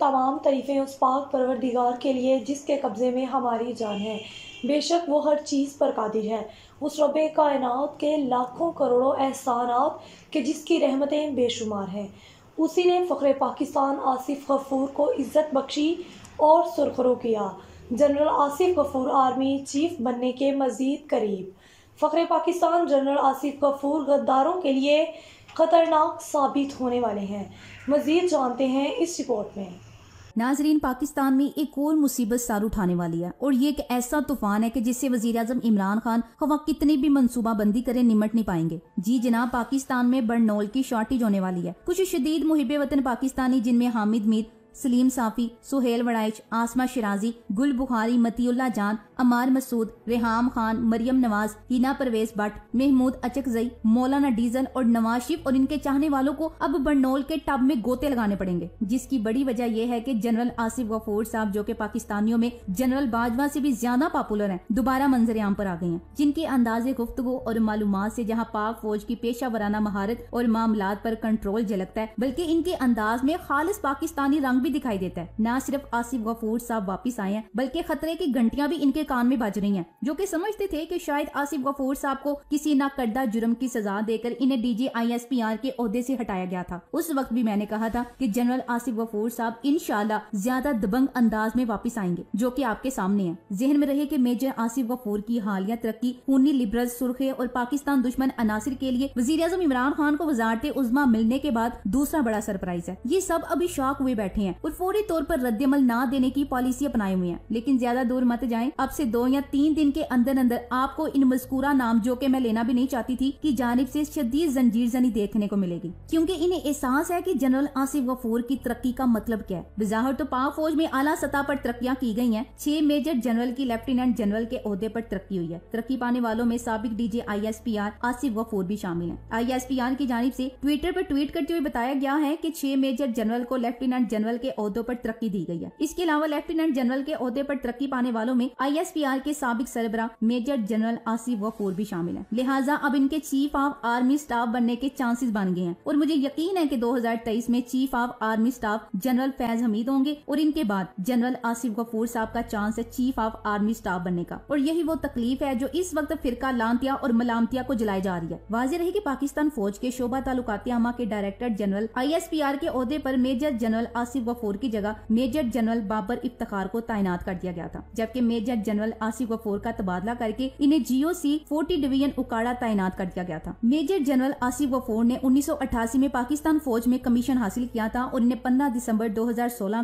तमाम तरीफ़े उस पाक परवरदिगार के लिए जिसके कब्ज़े में हमारी जान है बेशक वो हर चीज़ पर कादिर है उस रब कायनात के लाखों करोड़ों एहसानात के जिसकी रहमतें बेशुमार हैं उसी ने फ़ख्र पाकिस्तान आसिफ गफूर को इज़्ज़त बख्शी और सुरखरु किया general Asif Ghafoor army chief बनने के मज़ीद करीब फ़ख्र पाकिस्तान जनरल आसिफ गफूर गद्दारों के लिए ख़तरनाक साबित होने वाले हैं मज़ीद जानते हैं इस रिपोर्ट में नाजरीन पाकिस्तान में एक और मुसीबत सार उठाने वाली है और ये एक ऐसा तूफान है कि जिससे वजीर अजम इमरान खान खवा कितनी भी मनसूबा बंदी करे निमट नहीं पाएंगे जी जनाब पाकिस्तान में बर्नौल की शॉर्टेज होने वाली है कुछ शदीद मुहिब वतन पाकिस्तानी जिनमें हामिद मीर सलीम साफी सुहेल वड़ाइच आसमा शराजी गुल बुखारी मतीउल्ला जान अमार मसूद रेहाम खान मरियम नवाज हिना परवेज भट्ट महमूद अचकजई मौलाना डीजल और नवाज शिफ और इनके चाहने वालों को अब बंडोल के टब में गोते लगाने पड़ेंगे जिसकी बड़ी वजह यह है कि जनरल आसिफ गफूर साहब जो कि पाकिस्तानियों में जनरल बाजवा से भी ज्यादा पॉपुलर हैं दोबारा मंजर आम पर आ गए हैं जिनके अंदाजे गुफ्तगु और मालूम से जहाँ पाक फौज की पेशा वराना महारत और मामला पर कंट्रोल झलकता है बल्कि इनके अंदाज में खालिश पाकिस्तानी रंग भी भी दिखाई देता है न सिर्फ आसिफ गफूर साहब वापिस आए हैं बल्कि खतरे की घंटियां भी इनके कान में बज रही है जो की समझते थे की शायद आसिफ गफूर साहब को किसी नाकर्दा करदा जुर्म की सजा देकर इन्हें D G I S P R के अहदे ऐसी हटाया गया था उस वक्त भी मैंने कहा था की जनरल आसिफ गफूर साहब इनशाला ज्यादा दबंग अंदाज में वापिस आएंगे जो की आपके सामने है जहन में रहे की मेजर आसिफ गफूर की हालिया तरक्की खूनी लिबरल सुर्खे और पाकिस्तान दुश्मन अनासर के लिए वजीर अजम इमरान खान को वजारत उजमा मिलने के बाद दूसरा बड़ा सरप्राइज है ये सब अभी शॉक हुए बैठे हैं और फौरी तौर पर रद्दमल ना देने की पॉलिसी अपनाई हुई है लेकिन ज्यादा दूर मत जाए अब से दो या तीन दिन के अंदर अंदर आपको इन मजकूरा नाम जो की मैं लेना भी नहीं चाहती थी की जानब ऐसी शदीद जंजीर जनी देखने को मिलेगी क्यूँकी इन्हें एहसास है की जनरल आसिफ गफूर की तरक्की का मतलब क्या है बिजाहर तो पाक फौज में आला सतह आरोप तरक्या की गयी है छह मेजर जनरल की लेफ्टिनेंट जनरल के अहदे आरोप तरक्की हुई है तरक्की पाने वालों में सबक G I S P R Asif Ghafoor भी शामिल है आई एस पी आर की जानब ऐसी ट्विटर आरोप ट्वीट करते हुए बताया गया है की छह मेजर जनरल को लेफ्टिनेंट जनरल जनरल के अहदों पर तरक्की दी गई है इसके अलावा लेफ्टिनेंट जनरल के अहदे पर तरक्की पाने वालों में आई के सबक सरबरा मेजर जनरल आसिफ वफूर भी शामिल है लिहाजा अब इनके चीफ ऑफ आर्मी स्टाफ बनने के चांसेस बन गए हैं और मुझे यकीन है की दो में chief of army staff general Faiz Hamid होंगे और इनके बाद जनरल आसिफ गफूर साहब का चांस है चीफ ऑफ आर्मी स्टाफ बनने का और यही वो तकलीफ है जो इस वक्त फिरका लांतिया और मलामतिया को जलाई जा रही है वाजे रही की पाकिस्तान फौज के शोभा तालुकातियामा के director general I S P R के अहदे आरोप मेजर जनरल आसिफ गफूर की जगह मेजर जनरल बाबर इफ्तार को तैनात कर दिया गया था जबकि मेजर जनरल आसिफ गफूर का तबादला करके इन्हें जियो सी फोर्टी डिवीजन उकाड़ा तैनात कर दिया गया था मेजर जनरल आसिफ गफूर ने उन्नीस में पाकिस्तान फौज में कमीशन हासिल किया था और इन्हें पंद्रह दिसम्बर दो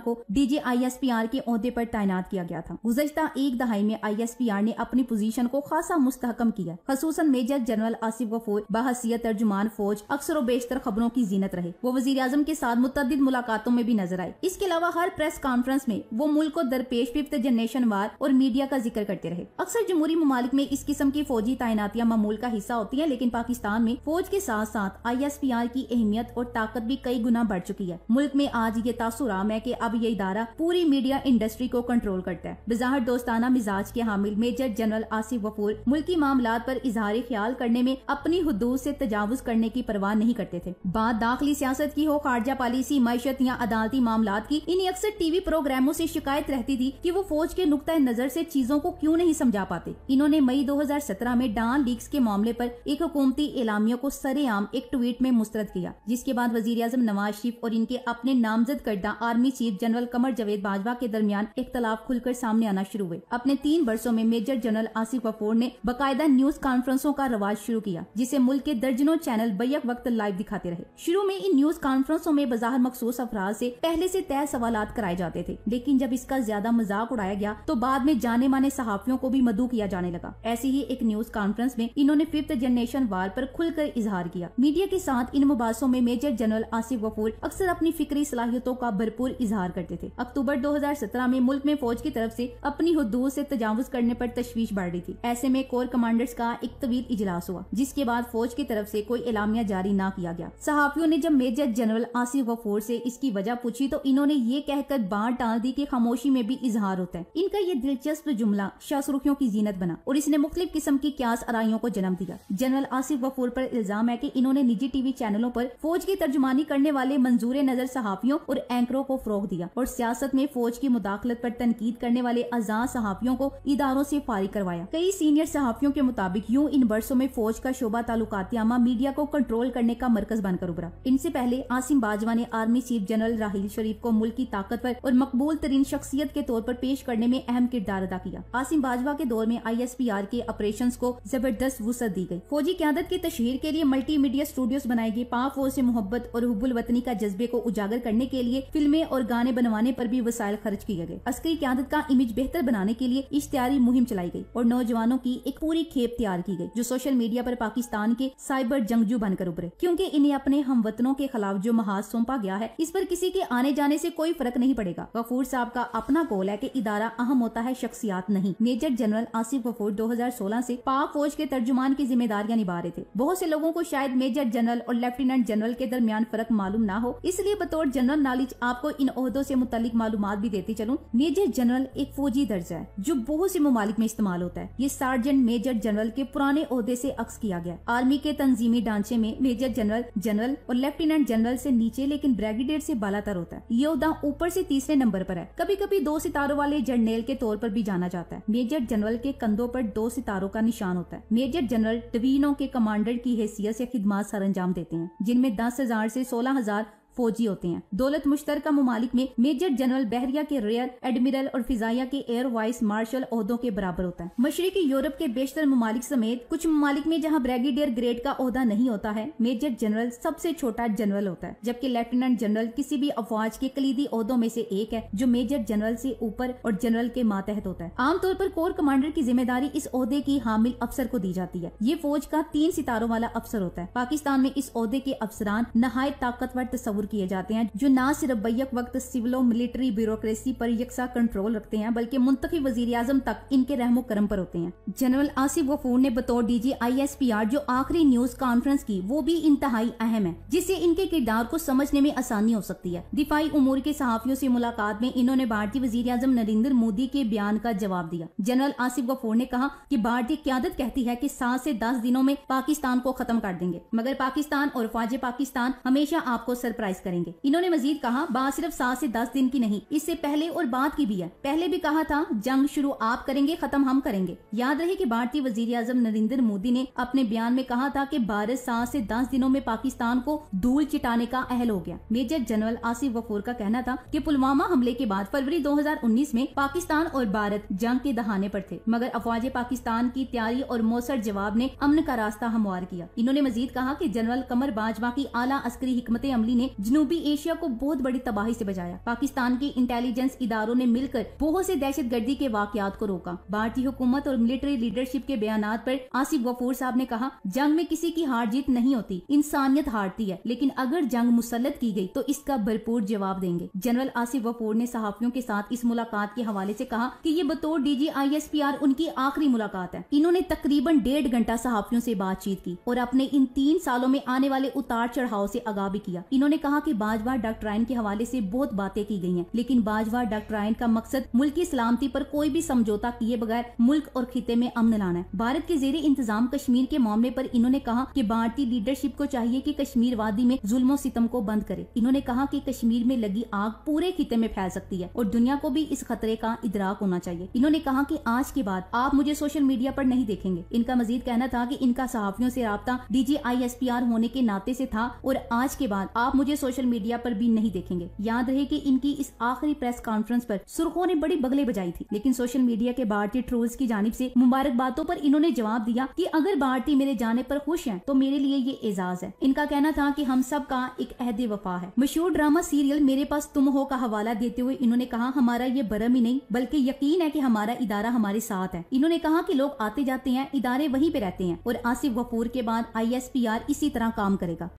को डीजे आईएसपीआर के अहदे आरोप तैनात किया गया था गुजशत एक दहाई में आई ने अपनी पोजीशन को खासा मुस्तकम किया खसूस मेजर जनरल आसिफ गफूर बहसीत तर्जुमान फौज अक्सर बेशतर खबरों की जीनत रहे वो वजी के साथ मुतद मुलाकातों में भी नजर आए इसके अलावा हर प्रेस कॉन्फ्रेंस में वो मुल्क को दरपेश फिफ्थ जनरेशन वार और मीडिया का जिक्र करते रहे अक्सर जमहूरी ममालिक में इस किस्म की फौजी तैनातियाँ मामूल का हिस्सा होती है लेकिन पाकिस्तान में फौज के साथ साथ आई एस पी आर की अहमियत और ताकत भी कई गुना बढ़ चुकी है मुल्क में आज ये तासुर आम है की अब ये इदारा पूरी मीडिया इंडस्ट्री को कंट्रोल करता है बिजाहर दोस्ताना मिजाज के हामिल मेजर जनरल आसिफ वफूर मुल्की मामला पर इजहार ख्याल करने में अपनी हदूद से तजावज करने की परवाह नहीं करते थे बात दाखिली सियासत की हो खारजा पॉलिसी मीशत या अदालती मामला मामलात की इन्हें अक्सर टीवी प्रोग्रामों ऐसी शिकायत रहती थी की वो फौज के नुकता नजर ऐसी चीजों को क्यूँ नहीं समझा पाते इन्होंने मई 2017 में डान लीक्स के मामले आरोप एक हुकूमती एलामियों को सरेआम एक ट्वीट में मुस्तरद किया जिसके बाद वजीर अजम नवाज शरीफ और इनके अपने नामजद करदा army chief general Qamar Javed Bajwa के दरमियान इख्तलाफ खुलकर सामने आना शुरू हुए अपने तीन वर्षो में मेजर जनरल आसिफ गफूर ने बाकायदा न्यूज कॉन्फ्रेंसों का रवाज शुरू किया जिसे मुल्क के दर्जनों चैनल बैक वक्त लाइव दिखाते रहे शुरू में इन न्यूज कॉन्फ्रेंसों में बाजार मखसूस अफराज ऐसी पहले से तय सवाल कराए जाते थे लेकिन जब इसका ज्यादा मजाक उड़ाया गया तो बाद में जाने माने सहाफियों को भी मधु किया जाने लगा ऐसी ही एक न्यूज कॉन्फ्रेंस में इन्होंने फिफ्थ जनरेशन वार पर खुलकर इजहार किया मीडिया के साथ इन मुबासों में मेजर जनरल आसिफ गफूर अक्सर अपनी फिक्री सलाहियतों का भरपूर इजहार करते थे अक्टूबर सत्रह में मुल्क में फौज की तरफ ऐसी अपनी हदूद ऐसी तजावज करने आरोप तशवीश बढ़ रही थी ऐसे में कोर कमांडर्स का एक तवील इजलास हुआ जिसके बाद फौज की तरफ ऐसी कोई इलामिया जारी न किया गया सहाफियों ने जब मेजर जनरल आसिफ गफूर ऐसी इसकी वजह पूछी तो इन्होंने ये कहकर बात डाल दी की खामोशी में भी इजहार होता है इनका ये दिलचस्प जुमला शाहरुखियों की जीनत बना और इसने मुख्तलिफ किस्म की क्यास अराइयों को जन्म दिया जनरल आसिफ गफूर आरोप इल्जाम है की इन्होंने निजी टीवी चैनलों आरोप फौज की तर्जमानी करने वाले मंजूर नजर सहाफियों और एंकरों को फरोख दिया और सियासत में फौज की मुदाखलत आरोप तनकीद करने वाले आजाद सहाफियों को इदारों ऐसी फारिग करवाया कई सीनियर सहाफियों के मुताबिक यूँ इन बरसों में फौज का शोबा ताल्लुकातियामा मीडिया को कंट्रोल करने का मरकज बनकर उभरा इनसे पहले आसिम बाजवा ने army chief general Raheel Sharif Sharif को मुल्क की ताकतवर और मकबूल तरीन शख्सियत के तौर पर पेश करने में अहम किरदार अदा किया आसिम बाजवा के दौर में आईएसपीआर के ऑपरेशन को जबरदस्त वसत दी गयी फौजी क्यादत की तशहर के लिए मल्टी मीडिया स्टूडियोज बनाए गए पाँच फौज ऐसी मोहब्बत और हुबुल वतनी का जज्बे को उजागर करने के लिए फिल्में और गाने बनवाने आरोप भी वसायल खर्च किए गए अस्करी क्यादत का इमेज बेहतर बनाने के लिए इश्तियारी मुहिम चलाई गयी और नौजवानों की एक पूरी खेप तैयार की गयी जो सोशल मीडिया आरोप पाकिस्तान के साइबर जंगजू बनकर उभरे क्यूँकी इन्हें अपने हम वतनों के खिलाफ जो महाज सौंपा गया है इस पर किसी के आने जाने जाने से कोई फर्क नहीं पड़ेगा गफूर साहब का अपना गोल है की इदारा अहम होता है शख्सियात नहीं मेजर जनरल आसिफ गफूर 2016 से पाक फौज के तर्जुमान की जिम्मेदारियां निभा रहे थे बहुत से लोगों को शायद मेजर जनरल और लेफ्टिनेंट जनरल के दरमियान फर्क मालूम न हो इसलिए बतौर जनरल नॉलेज आपको इन अहदों ऐसी मुतल मालूम भी देती चलूँ मेजर जनरल एक फौजी दर्जा है जो बहुत से ममालिक में इस्तेमाल होता है ये सार्जेंट मेजर जनरल के पुराने अहदे ऐसी अक्स किया गया आर्मी के तंजीमी ढांचे में मेजर जनरल जनरल और लेफ्टिनेंट जनरल से नीचे लेकिन ब्रिगेडियर से बालातर होता है ये उदा ऊपर से तीसरे नंबर पर है कभी कभी दो सितारों वाले जर्नेल के तौर पर भी जाना जाता है मेजर जनरल के कंधों पर दो सितारों का निशान होता है मेजर जनरल टवीनों के कमांडर की हैसियत से खिदमात सर अंजाम देते हैं जिनमें दस हजार ऐसी सोलह हजार फौजी होते हैं दौलत मुश्तर ममालिक में मेजर जनरल बहरिया के रेयर एडमिरल और फिजाया के एयर वाइस मार्शल अहदों के बराबर होता है मशरकी यूरोप के बेशतर ममालिक समेत कुछ ममालिक में जहाँ ब्रिगेडियर ग्रेड का अहदा नहीं होता है मेजर जनरल सबसे छोटा जनरल होता है जबकि लेफ्टिनेंट जनरल किसी भी अफवाज के कलीदी अहदों में से एक है जो मेजर जनरल से ऊपर और जनरल के मातहत होता है आमतौर पर कोर कमांडर की जिम्मेदारी इस अहदे की हामिल अफसर को दी जाती है ये फौज का तीन सितारों वाला अफसर होता है पाकिस्तान में इस अहदे के अफसरान नहाय ताकतवर तस्वूर दूर किए जाते हैं जो न सिर्फ बैक वक्त सिविलो मिलिट्री ब्यूरोक्रेसी पर यकसा कंट्रोल रखते हैं बल्कि मुंतखी वजीर आजम तक इनके रहमो करम पर होते हैं जनरल आसिफ गफूर ने बतौर D G I S P R जो आखिरी न्यूज कॉन्फ्रेंस की वो भी इंतहाई अहम है जिससे इनके किरदार को समझने में आसानी हो सकती है दिफाई उमूर के सहाफियों ऐसी मुलाकात में इन्होंने भारतीय वजीर आजम नरेंद्र मोदी के बयान का जवाब दिया जनरल आसिफ गफूर ने कहा की भारतीय क्यादत कहती है की सात ऐसी दस दिनों में पाकिस्तान को खत्म कर देंगे मगर पाकिस्तान और फाज पाकिस्तान हमेशा आपको सरप्राइज एक्सरसाइज करेंगे इन्होंने मजीद कहा बात सिर्फ सात ऐसी दस दिन की नहीं इससे पहले और बाद की भी है पहले भी कहा था जंग शुरू आप करेंगे खत्म हम करेंगे याद रहे की भारतीय वजीर आजम नरेंद्र मोदी ने अपने बयान में कहा था की भारत सात ऐसी दस दिनों में पाकिस्तान को धूल चिटाने का अहल हो गया मेजर जनरल आसिफ वफूर का कहना था की पुलवामा हमले के बाद फरवरी उन्नीस में पाकिस्तान और भारत जंग के दहाने आरोप थे मगर अफवाज पाकिस्तान की तैयारी और मौसर जवाब ने अमन का रास्ता हमवार किया इन्होंने मजीद कहा कि जनरल कमर बाजवा की आला अस्करी हमत अमली ने जनूबी एशिया को बहुत बड़ी तबाही से बचाया पाकिस्तान के इंटेलिजेंस इदारों ने मिलकर बहुत से दहशत गर्दी के वाकयात को रोका भारतीय हुकूमत और मिलिट्री लीडरशिप के बयान पर आसिफ गफूर साहब ने कहा जंग में किसी की हार जीत नहीं होती इंसानियत हारती है लेकिन अगर जंग मुसलत की गई तो इसका भरपूर जवाब देंगे जनरल आसिफ गफूर ने सहाफियों के साथ इस मुलाकात के हवाले से कहा कि ये बतौर डीजी आर उनकी आखिरी मुलाकात है इन्होंने तकरीबन डेढ़ घंटा सहाफियों से बातचीत की और अपने इन तीन सालों में आने वाले उतार चढ़ाव से आगा भी किया इन्होंने कहा कहा कि बाजवा डॉक्ट्राइन के हवाले से बहुत बातें की गई हैं लेकिन बाजवा डॉक्ट्राइन का मकसद मुल्क की सलामती पर कोई भी समझौता किए बगैर मुल्क और खिते में अमन लाना है भारत के जेर इंतजाम कश्मीर के मामले पर इन्होंने कहा कि भारतीय लीडरशिप को चाहिए कि कश्मीर वादी में जुल्मों सितम को बंद करे इन्होंने कहा कि कश्मीर में लगी आग पूरे खिते में फैल सकती है और दुनिया को भी इस खतरे का इदराक होना चाहिए इन्होंने कहा कि आज के बाद आप मुझे सोशल मीडिया पर नहीं देखेंगे इनका मजीद कहना था कि इनका सहाफियों से रबता D G I S P R होने के नाते से था और आज के बाद आप मुझे सोशल मीडिया पर भी नहीं देखेंगे याद रहे कि इनकी इस आखिरी प्रेस कॉन्फ्रेंस पर सुर्खों ने बड़ी बगले बजाई थी लेकिन सोशल मीडिया के भारतीय ट्रोल्स की जानब ऐसी मुबारकबादों आरोप इन्होंने जवाब दिया की अगर भारतीय मेरे जाने आरोप खुश है तो मेरे लिए ये एजाज है इनका कहना था की हम सब का एक अहद वफा है मशहूर ड्रामा सीरियल मेरे पास तुम हो का हवाला देते हुए इन्होंने कहा हमारा ये बरम ही नहीं बल्कि यकीन है की हमारा इदारा हमारे साथ है इन्होंने कहा की लोग आते जाते हैं इदारे वहीं पे रहते हैं और आसिफ गफूर के बाद आर इसी तरह काम करेगा